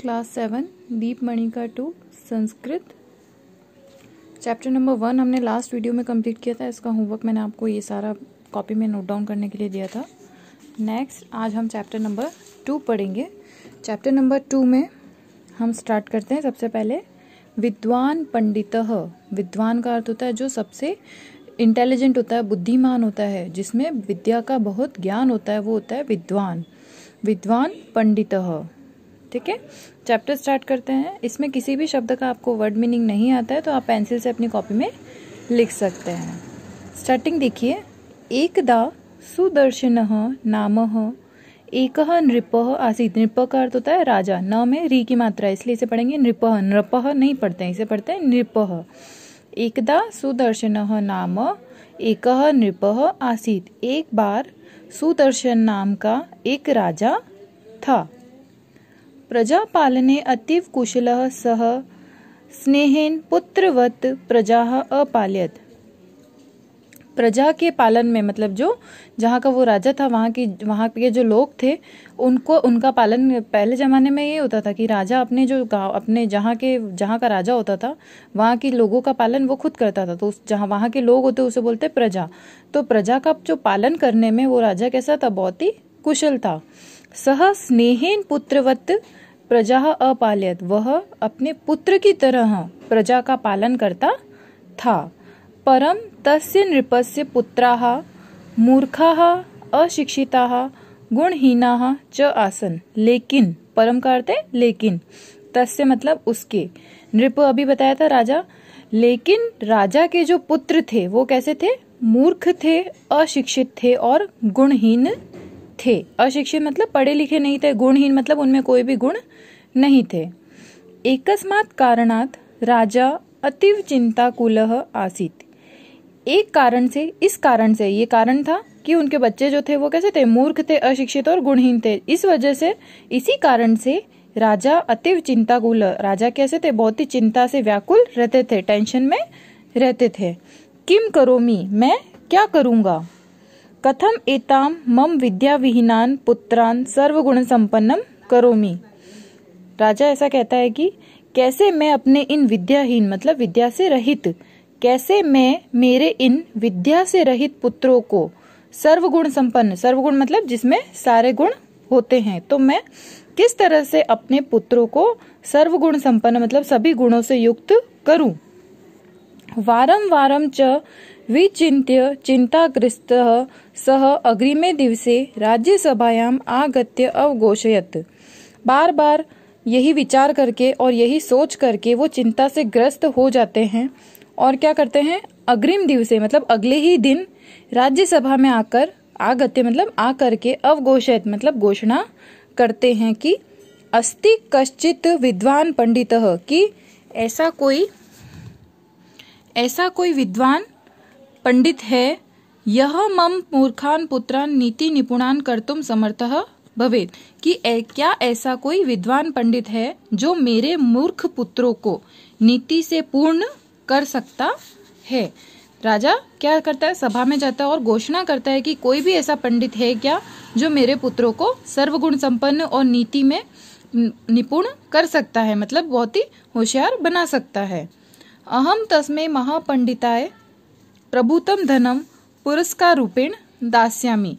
class seven Deepmanika two Sanskrit chapter number one हमने last video में complete किया था इसका होमवर्क मैंने आपको ये सारा कॉपी में नोट डाउन करने के लिए दिया था नेक्स्ट आज हम चैप्टर नंबर टू पढ़ेंगे चैप्टर नंबर टू में हम स्टार्ट करते हैं सबसे पहले विद्वान पंडित विद्वान का अर्थ होता है जो सबसे इंटेलिजेंट होता है बुद्धिमान होता है जिसमें विद्या का बहुत ज्ञान होता है वो होता है विद्वान विद्वान पंडित ठीक है चैप्टर स्टार्ट करते हैं इसमें किसी भी शब्द का आपको वर्ड मीनिंग नहीं आता है तो आप पेंसिल से अपनी कॉपी में लिख सकते हैं स्टार्टिंग देखिए एकदा सुदर्शन नाम एक नृप आसी नृप का अर्थ होता है राजा न में री की मात्रा इसलिए इसे पढ़ेंगे नृप नृप नहीं पढ़ते हैं इसे पढ़ते हैं नृप एकदा सुदर्शन नाम एक नृप आसीत एक बार सुदर्शन नाम का एक राजा था प्रजापालने अतीव कुशलः सः स्नेहेन पुत्रवत प्रजा अपालयत प्रजा के पालन में मतलब जो जहाँ का वो राजा था वहाँ की वहाँ के जो लोग थे उनको उनका पालन पहले ज़माने में ये होता था कि राजा अपने जो गाँव अपने जहाँ के जहाँ का राजा होता था वहाँ के लोगों का पालन वो खुद करता था तो उस जहाँ वहाँ के लोग होते उसे बोलते प्रजा तो प्रजा का जो पालन करने में वो राजा कैसा था बहुत ही कुशल था सह स्नेहेन पुत्रवत प्रजा अपालयत वह अपने पुत्र की तरह प्रजा का पालन करता था परम तस्य नृपस्य पुत्रा मूर्खा अशिक्षिता गुणहीना च आसन लेकिन परम का अर्थ है लेकिन तस्य मतलब उसके नृप अभी बताया था राजा लेकिन राजा के जो पुत्र थे वो कैसे थे मूर्ख थे अशिक्षित थे और गुणहीन थे अशिक्षित मतलब पढ़े लिखे नहीं थे गुणहीन मतलब उनमें कोई भी गुण नहीं थे एकस्मात कारणात राजा अतिव चिंताकुल आसित एक कारण से इस कारण से ये कारण था कि उनके बच्चे जो थे वो कैसे थे मूर्ख थे अशिक्षित और गुणहीन थे इस वजह से इसी कारण से राजा अतिव चिंताकुल राजा कैसे थे बहुत ही चिंता से व्याकुल रहते थे टेंशन में रहते थे किम करो मी मैं क्या करूंगा कथम एताम मम विद्या विहीनान पुत्रान सर्वगुण संपन्नम करोमी राजा ऐसा कहता है कि कैसे मैं अपने इन विद्याहीन मतलब विद्या से रहित कैसे मैं मेरे इन विद्या से रहित पुत्रों को सर्वगुण संपन्न सर्वगुण मतलब जिसमें सारे गुण होते हैं तो मैं किस तरह से अपने पुत्रों को सर्वगुण संपन्न मतलब सभी गुणों से युक्त करूं वारं वारं च विचिन्त्य चिन्ताग्रस्तः सः अग्रिमे दिवसे राज्यसभायाम् आगत्य अवघोषयत् बार बार यही विचार करके और यही सोच करके वो चिंता से ग्रस्त हो जाते हैं और क्या करते हैं अग्रिम दिवसे मतलब अगले ही दिन राज्यसभा में आकर आगत्य मतलब आ करके अवघोषयत मतलब घोषणा करते हैं कि अस्ति कश्चित विद्वान पंडित कि ऐसा कोई ऐसा कोई विद्वान पंडित है यह मम मूर्खान पुत्रान नीति निपुणान कर तुम समर्थ भवेद कि ए, क्या ऐसा कोई विद्वान पंडित है जो मेरे मूर्ख पुत्रों को नीति से पूर्ण कर सकता है राजा क्या करता है सभा में जाता है और घोषणा करता है कि कोई भी ऐसा पंडित है क्या जो मेरे पुत्रों को सर्वगुण संपन्न और नीति में निपुण कर सकता है मतलब बहुत ही होशियार बना सकता है अहम तस्मे महापंडिताय प्रभुतम धनम रूपेण दास्यामी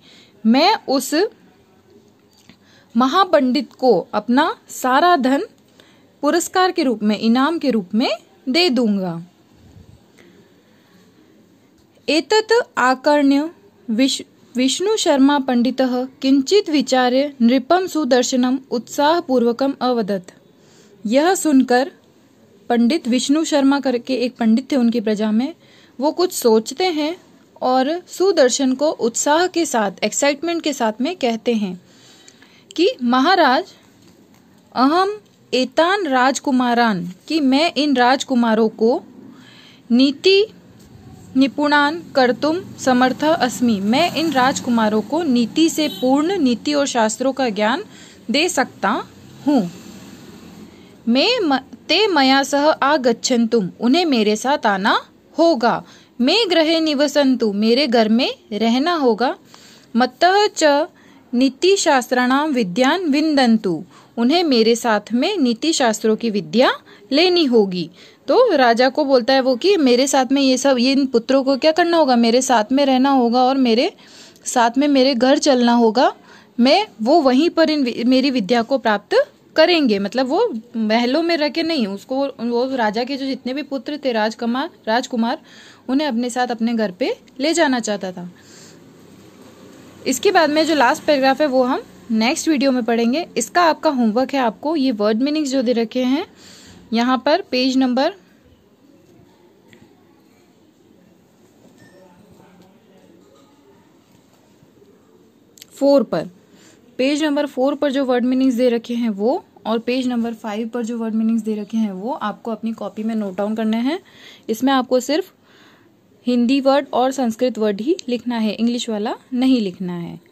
मैं उस महापंडित को अपना सारा धन पुरस्कार के रूप में इनाम के रूप में दे दूंगा एतत आकर्ण्य विश विष्णु शर्मा पंडित किंचित विचार्य नृपम सुदर्शनम उत्साहपूर्वकम अवदत यह सुनकर पंडित विष्णु शर्मा करके एक पंडित थे उनकी प्रजा में वो कुछ सोचते हैं और सुदर्शन को उत्साह के साथ एक्साइटमेंट के साथ में कहते हैं कि महाराज अहम एतान राजकुमारान कि मैं इन राजकुमारों को नीति निपुणान कर तुम समर्थ अस्मि मैं इन राजकुमारों को नीति से पूर्ण नीति और शास्त्रों का ज्ञान दे सकता हूँ मैं ते मया सह तुम उन्हें मेरे साथ आना होगा मे ग्रहे निवसंतु मेरे घर में रहना होगा मत च नीति शास्त्राणाम विद्यान विंदंतु उन्हें मेरे साथ में नीति शास्त्रों की विद्या लेनी होगी तो राजा को बोलता है वो कि मेरे साथ में ये सब ये इन पुत्रों को क्या करना होगा मेरे साथ में रहना होगा और मेरे साथ में मेरे घर चलना होगा मैं वो वहीं पर इन मेरी विद्या को प्राप्त करेंगे मतलब वो महलों में रह के नहीं उसको वो राजा के जो जितने भी पुत्र थे राजकुमार राजकुमार उन्हें अपने साथ अपने घर पे ले जाना चाहता था इसके बाद में जो लास्ट पैराग्राफ है वो हम नेक्स्ट वीडियो में पढ़ेंगे इसका आपका होमवर्क है आपको ये वर्ड मीनिंग्स जो दे रखे हैं यहाँ पर पेज नंबर फोर पर पेज नंबर फोर पर जो वर्ड मीनिंग्स दे रखे हैं वो और पेज नंबर फाइव पर जो वर्ड मीनिंग्स दे रखे हैं वो आपको अपनी कॉपी में नोट डाउन करने हैं इसमें आपको सिर्फ हिंदी वर्ड और संस्कृत वर्ड ही लिखना है इंग्लिश वाला नहीं लिखना है